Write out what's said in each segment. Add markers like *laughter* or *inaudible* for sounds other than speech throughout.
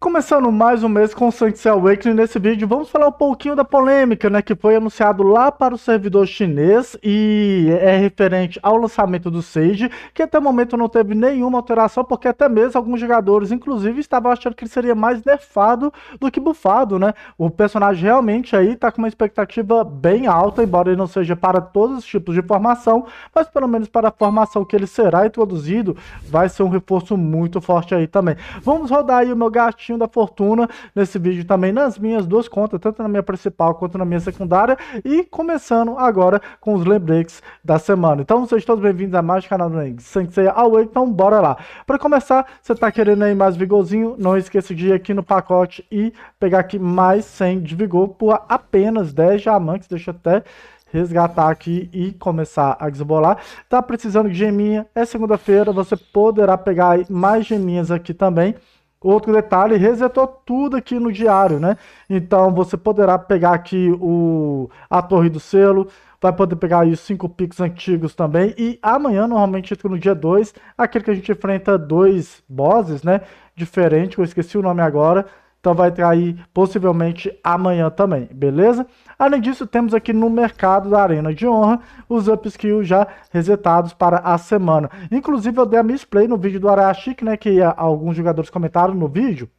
Começando mais um mês com o Saints Awakening, nesse vídeo vamos falar um pouquinho da polêmica né, que foi anunciado lá para o servidor chinês e é referente ao lançamento do Sage, que até o momento não teve nenhuma alteração, porque até mesmo alguns jogadores, inclusive, estavam achando que ele seria mais nerfado do que bufado, né? O personagem realmente aí está com uma expectativa bem alta, embora ele não seja para todos os tipos de formação, mas pelo menos para a formação que ele será introduzido, vai ser um reforço muito forte aí também. Vamos rodar aí o meu gato Peixinho da Fortuna nesse vídeo também nas minhas duas contas, tanto na minha principal quanto na minha secundária. E começando agora com os lembretes da semana. Então sejam todos bem-vindos a mais canal do Sensei Away, então bora lá. Para começar, você tá querendo aí mais vigorzinho, não esqueça de ir aqui no pacote e pegar aqui mais 100 de vigor por apenas 10 diamantes, deixa até resgatar aqui e começar a desbolar. Tá precisando de geminha? É segunda-feira, você poderá pegar mais geminhas aqui também. Outro detalhe, resetou tudo aqui no diário, né? Então você poderá pegar aqui o a torre do selo, vai poder pegar aí os 5 picos antigos também. E amanhã, normalmente, entra no dia 2, aquele que a gente enfrenta dois bosses, né? Diferente, eu esqueci o nome agora. Então vai trair possivelmente amanhã também, beleza? Além disso, temos aqui no mercado da Arena de Honra os upskills já resetados para a semana. Inclusive, eu dei a misplay no vídeo do Araya Chique, né? Que alguns jogadores comentaram no vídeo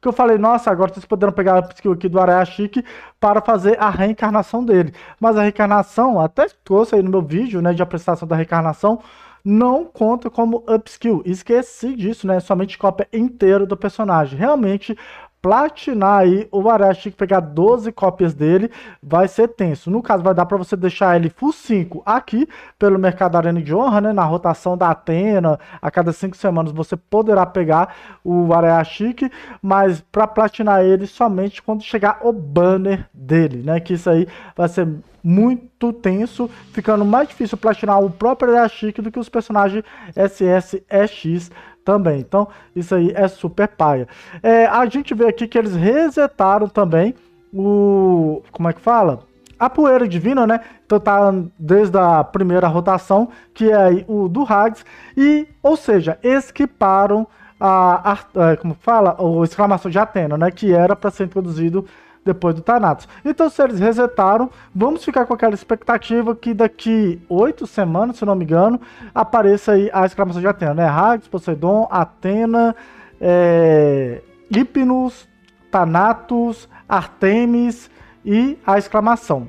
que eu falei, nossa, agora vocês poderão pegar a skill aqui do Araya Chique para fazer a reencarnação dele. Mas a reencarnação, até trouxe aí no meu vídeo, né, de apresentação da reencarnação, não conta como upskill. Esqueci disso, né? Somente cópia inteira do personagem. Realmente platinar aí, o Arash que pegar 12 cópias dele, vai ser tenso. No caso, vai dar para você deixar ele full 5 aqui, pelo Mercado Arena de Honra, né, na rotação da Atena, a cada 5 semanas você poderá pegar o Arashik, mas para platinar ele somente quando chegar o banner dele, né, que isso aí vai ser muito tenso, ficando mais difícil platinar o próprio Arashik do que os personagens SSEX também. Então, isso aí é super paia. É, a gente vê aqui que eles resetaram também o. Como é que fala? A poeira divina, né? Então tá desde a primeira rotação, que é aí o do Hags. E, ou seja, esquiparam a, a, é, como fala, o exclamação de Atena, né? Que era para ser introduzido depois do Thanatos. Então, se eles resetaram, vamos ficar com aquela expectativa que daqui oito semanas, se não me engano, apareça aí a exclamação de Atena, né? Hades, Poseidon, Atena, é... Hipnos, Thanatos, Artemis e a exclamação.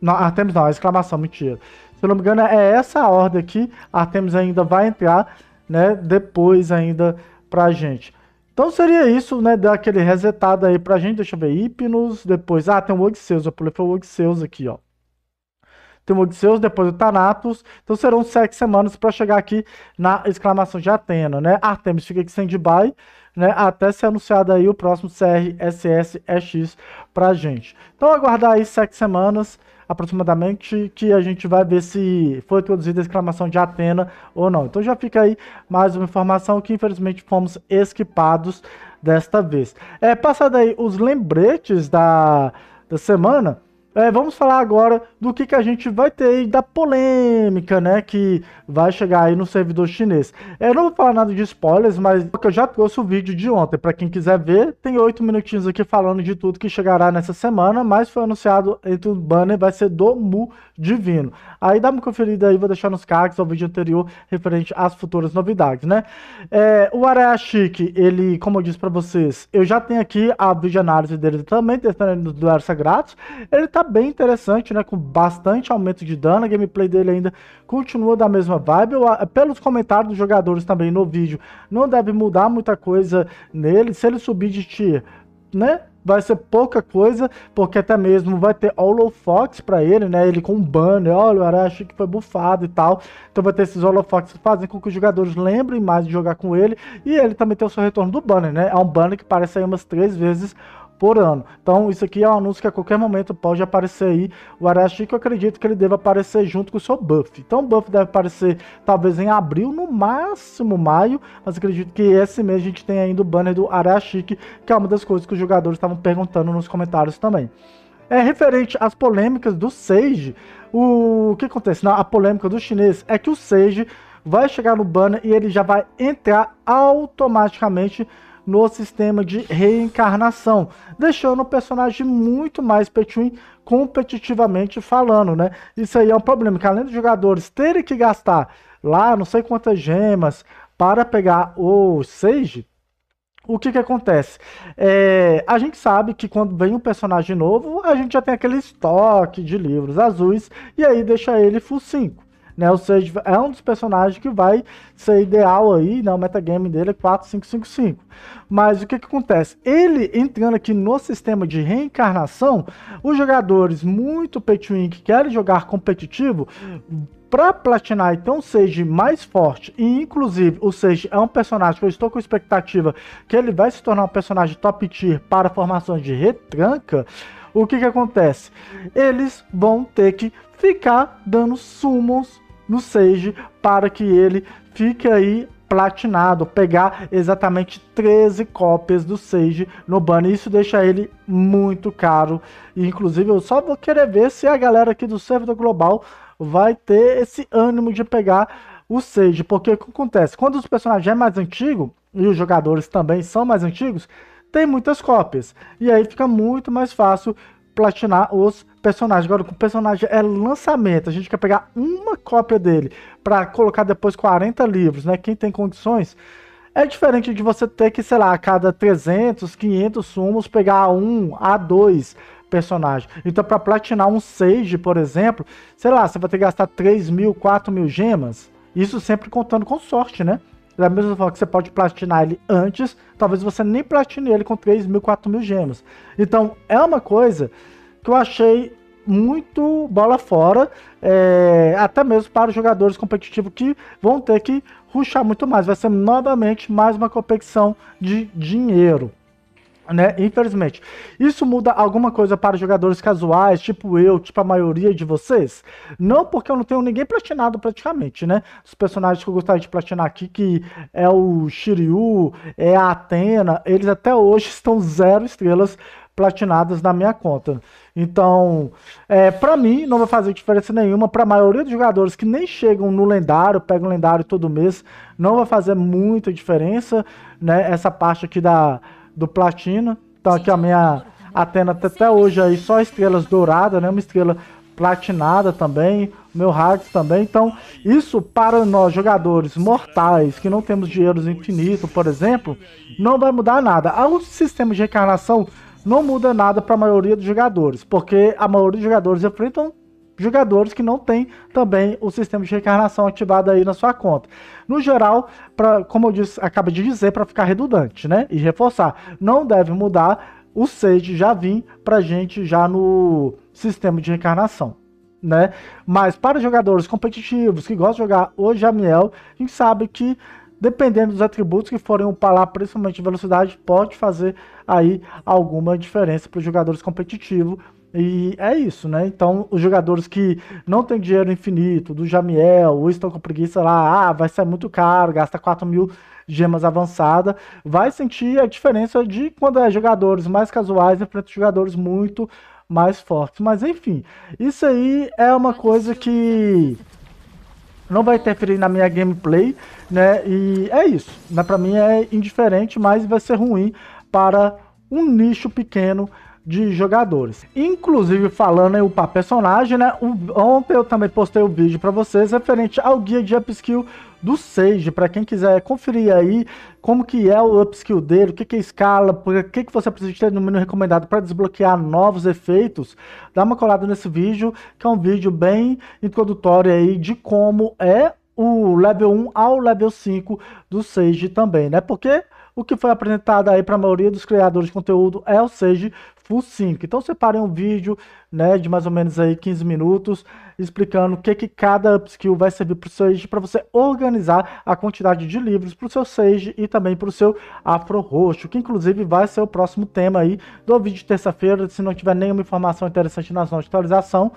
Não, Artemis não, a exclamação, mentira. Se não me engano, é essa a ordem aqui. Artemis ainda vai entrar, né? Depois ainda pra gente. Então seria isso, né? Dar aquele resetado aí pra gente. Deixa eu ver. Hipnos, depois. Ah, tem o Odisseus. Eu pulei o Odisseus aqui, ó. Tem o Odisseus, depois o Thanatos. Então serão sete semanas para chegar aqui na exclamação de Atena, né? Artemis fica aqui sem de bye né, até ser anunciado aí o próximo CRSS EX pra gente. Então aguardar aí sete semanas aproximadamente que a gente vai ver se foi produzida a exclamação de Atena ou não. Então já fica aí mais uma informação que infelizmente fomos esquipados desta vez. É, passado aí os lembretes da, da semana, é, vamos falar agora do que, que a gente vai ter aí da polêmica, né? Que vai chegar aí no servidor chinês. É, eu não vou falar nada de spoilers, mas eu já trouxe o vídeo de ontem. Para quem quiser ver, tem oito minutinhos aqui falando de tudo que chegará nessa semana, mas foi anunciado entre o banner, vai ser do Mu Divino. Aí dá uma conferida aí, vou deixar nos cards o vídeo anterior referente às futuras novidades, né? É, o Araya Chique, ele, como eu disse para vocês, eu já tenho aqui a vídeo análise dele também, testando ele no Duelo grátis Ele tá bem interessante, né? Com bastante aumento de dano. A gameplay dele ainda continua da mesma vibe. Eu, pelos comentários dos jogadores também no vídeo, não deve mudar muita coisa nele. Se ele subir de tier, né? vai ser pouca coisa, porque até mesmo vai ter fox para ele, né? Ele com um banner, olha, eu Arashi que foi bufado e tal. Então vai ter esses holofox que fazem com que os jogadores lembrem mais de jogar com ele. E ele também tem o seu retorno do banner, né? É um banner que parece aí umas três vezes por ano. Então, isso aqui é um anúncio que a qualquer momento pode aparecer aí. O Arashi, que eu acredito que ele deva aparecer junto com o seu buff. Então, o buff deve aparecer talvez em abril, no máximo maio, mas acredito que esse mês a gente tem ainda o banner do Arashiki, que é uma das coisas que os jogadores estavam perguntando nos comentários também. É referente às polêmicas do Sage. O, o que acontece? Na, né? a polêmica do chinês é que o Sage vai chegar no banner e ele já vai entrar automaticamente no sistema de reencarnação, deixando o personagem muito mais Petwin competitivamente falando, né? Isso aí é um problema, que além dos jogadores terem que gastar lá não sei quantas gemas para pegar o Sage, o que que acontece? É, a gente sabe que quando vem um personagem novo, a gente já tem aquele estoque de livros azuis, e aí deixa ele full 5. Né? Ou seja, é um dos personagens que vai ser ideal aí, né? o metagame dele é 4555. Mas o que, que acontece? Ele entrando aqui no sistema de reencarnação, os jogadores muito pay que querem jogar competitivo para platinar então seja mais forte e inclusive o seja, é um personagem que eu estou com expectativa que ele vai se tornar um personagem top tier para formações de retranca, o que que acontece? Eles vão ter que ficar dando summons no Sage para que ele fique aí platinado, pegar exatamente 13 cópias do Sage no banner. Isso deixa ele muito caro. E, inclusive, eu só vou querer ver se a galera aqui do servidor global vai ter esse ânimo de pegar o Sage. Porque o que acontece? Quando os personagens é mais antigo, e os jogadores também são mais antigos, tem muitas cópias. E aí fica muito mais fácil platinar os personagens. Agora, o personagem é lançamento, a gente quer pegar uma cópia dele para colocar depois 40 livros, né? Quem tem condições. É diferente de você ter que, sei lá, a cada 300, 500 sumos pegar um, a dois personagem. Então, para platinar um Sage, por exemplo, sei lá, você vai ter que gastar 3 mil, 4 mil gemas. Isso sempre contando com sorte, né? Da mesma forma que você pode platinar ele antes, talvez você nem platine ele com 3 mil, 4 mil gemas. Então, é uma coisa que eu achei muito bola fora, é, até mesmo para os jogadores competitivos que vão ter que ruxar muito mais. Vai ser novamente mais uma competição de dinheiro. Né? Infelizmente. Isso muda alguma coisa para jogadores casuais, tipo eu, tipo a maioria de vocês? Não, porque eu não tenho ninguém platinado praticamente, né? Os personagens que eu gostaria de platinar aqui, que é o Shiryu, é a Atena, eles até hoje *laughs* estão zero estrelas platinadas na minha conta. Então, é, para mim, não vai fazer diferença nenhuma. Para a maioria dos jogadores que nem chegam no lendário, pegam lendário todo mês, não vai fazer muita diferença, né? Essa parte aqui da do platina. Então aqui a minha Atena tá até hoje aí só estrelas douradas, né? Uma estrela platinada também, meu Hades também. Então, isso para nós jogadores mortais que não temos dinheiro infinito, por exemplo, não vai mudar nada. O sistema de reencarnação não muda nada para a maioria dos jogadores, porque a maioria dos jogadores enfrentam jogadores que não têm também o sistema de reencarnação ativado aí na sua conta. No geral, pra, como eu disse, acaba de dizer, para ficar redundante, né? E reforçar, não deve mudar o Sage já vim para gente já no sistema de reencarnação. Né? Mas para jogadores competitivos que gostam de jogar o Jamiel, a gente sabe que dependendo dos atributos que forem upar lá, principalmente velocidade, pode fazer aí alguma diferença para os jogadores competitivos, e é isso, né? Então, os jogadores que não têm dinheiro infinito, do Jamiel, ou estão com preguiça lá, ah, vai ser muito caro, gasta 4 mil gemas avançada, vai sentir a diferença de quando é jogadores mais casuais enfrenta jogadores muito mais fortes. Mas enfim, isso aí é uma coisa que não vai interferir na minha gameplay, né? E é isso. Né? Para mim é indiferente, mas vai ser ruim para um nicho pequeno de jogadores. Inclusive, falando aí para personagem, né? O, ontem eu também postei o um vídeo para vocês referente ao guia de upskill do Sage, para quem quiser conferir aí como que é o upskill dele, o que que é escala, o que que você precisa ter no menu recomendado para desbloquear novos efeitos, dá uma colada nesse vídeo, que é um vídeo bem introdutório aí de como é o level 1 ao level 5 do Sage também, né? Porque o que foi apresentado aí para a maioria dos criadores de conteúdo é o Sage Full Sync. Então separem um vídeo né, de mais ou menos aí 15 minutos explicando o que, que cada upskill vai servir para o Sage para você organizar a quantidade de livros para o seu Sage e também para o seu Afro Roxo, que inclusive vai ser o próximo tema aí do vídeo de terça-feira. Se não tiver nenhuma informação interessante nas notas de atualização,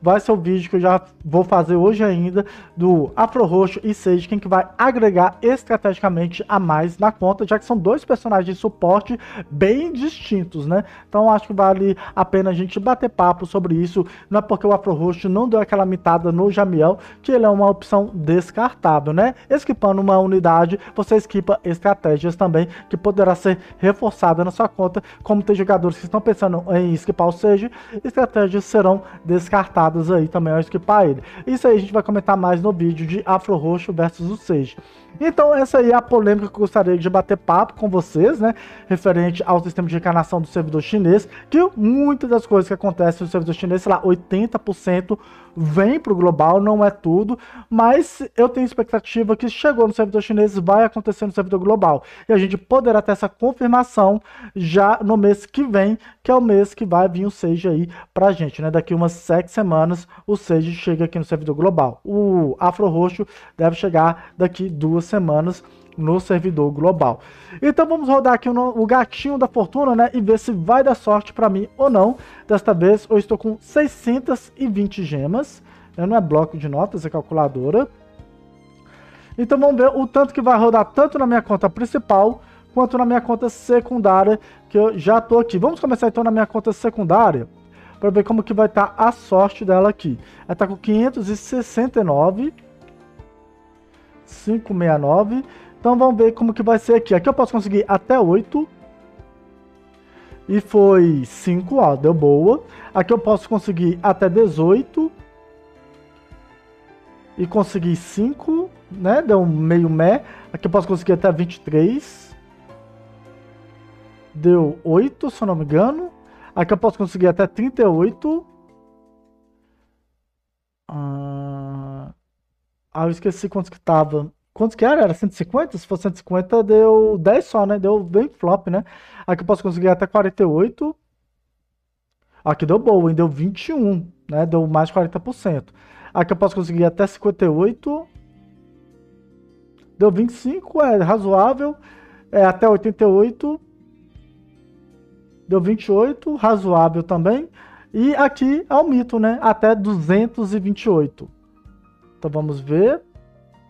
vai ser o vídeo que eu já vou fazer hoje ainda do Afro Roxo e Sage, quem que vai agregar estrategicamente a mais na conta, já que são dois personagens de suporte bem distintos, né? Então acho que vale a pena a gente bater papo sobre isso, não é porque o Afro Roxo não deu aquela mitada no Jamiel, que ele é uma opção descartável, né? Esquipando uma unidade, você esquipa estratégias também, que poderá ser reforçada na sua conta, como tem jogadores que estão pensando em esquipar o Sage, estratégias serão descartáveis indicadas aí também, eu acho que para ele. Isso aí a gente vai comentar mais no vídeo de Afro Roxo versus o Sage. Então, essa aí é a polêmica que eu gostaria de bater papo com vocês, né? Referente ao sistema de encarnação do servidor chinês, que muitas das coisas que acontecem no servidor chinês, sei lá, 80% vem pro global, não é tudo, mas eu tenho expectativa que chegou no servidor chinês, vai acontecer no servidor global. E a gente poderá ter essa confirmação já no mês que vem, que é o mês que vai vir o Sage aí pra gente, né? Daqui umas sete semanas, o Sage chega aqui no servidor global. O Afro Roxo deve chegar daqui duas duas semanas no servidor global. Então vamos rodar aqui o gatinho da fortuna, né, e ver se vai dar sorte para mim ou não. Desta vez eu estou com 620 gemas, né, não é bloco de notas, é calculadora. Então vamos ver o tanto que vai rodar tanto na minha conta principal quanto na minha conta secundária, que eu já tô aqui. Vamos começar então na minha conta secundária, para ver como que vai estar tá a sorte dela aqui. Ela tá com 569 569. Então vamos ver como que vai ser aqui. Aqui eu posso conseguir até 8. E foi 5, ó, deu boa. Aqui eu posso conseguir até 18. E consegui 5, né? Deu meio mé. Aqui eu posso conseguir até 23. Deu 8, se eu não me engano. Aqui eu posso conseguir até 38. Ah... Ah, eu esqueci quantos que tava. Quantos que era? Era 150? Se for 150, deu 10 só, né? Deu bem flop, né? Aqui eu posso conseguir até 48. Aqui deu boa, hein? Deu 21, né? Deu mais de 40%. Aqui eu posso conseguir até 58. Deu 25, é razoável. É até 88. Deu 28, razoável também. E aqui é o mito, né? Até 228. Então vamos ver.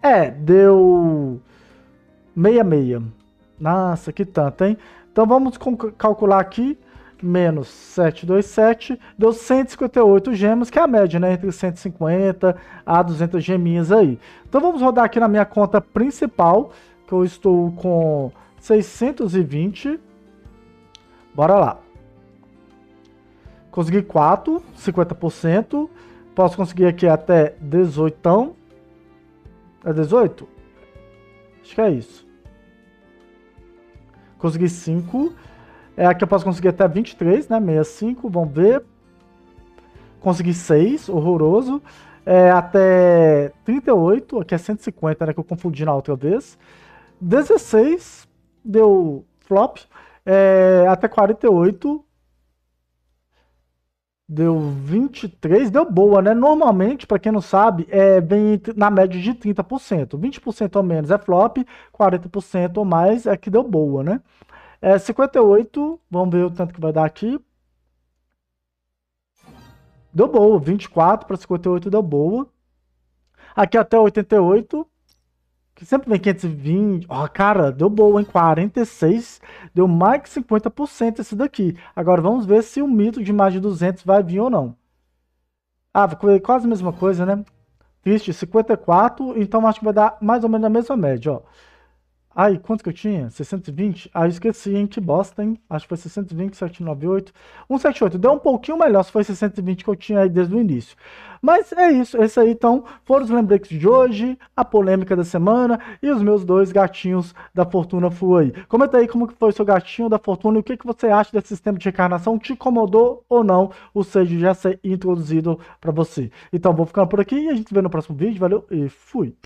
É, deu 66. Nossa, que tanto, hein? Então vamos calcular aqui. Menos 727 deu 158 gemas, que é a média, né? Entre 150 a 200 geminhas aí. Então vamos rodar aqui na minha conta principal, que eu estou com 620. Bora lá. Consegui 4, 50%. Posso conseguir aqui até 18. É 18? Acho que é isso. Consegui 5. É, aqui eu posso conseguir até 23, né? 65, vamos ver. Consegui 6, horroroso. É, até 38, aqui é 150, né? Que eu confundi na outra vez. 16, deu flop. É, até 48, Deu 23, deu boa, né? Normalmente, para quem não sabe, é bem na média de 30%. 20% ou menos é flop, 40% ou mais é que deu boa, né? É 58, vamos ver o tanto que vai dar aqui. Deu boa, 24 para 58 deu boa. Aqui até 88, que sempre vem 520. Ó, oh, cara, deu boa, em 46. Deu mais que 50% esse daqui. Agora vamos ver se o mito de mais de 200 vai vir ou não. Ah, quase a mesma coisa, né? Triste, 54. Então acho que vai dar mais ou menos a mesma média, ó. Ai, quanto que eu tinha? 620? Ah, eu esqueci, hein? Que bosta, hein? Acho que foi 620, 798. 178, deu um pouquinho melhor se foi 620 que eu tinha aí desde o início. Mas é isso, esse é aí então foram os lembretes de hoje, a polêmica da semana e os meus dois gatinhos da fortuna full aí. Comenta aí como que foi o seu gatinho da fortuna e o que, que você acha desse sistema de reencarnação, te incomodou ou não o seja já ser introduzido para você. Então vou ficando por aqui e a gente se vê no próximo vídeo, valeu e fui!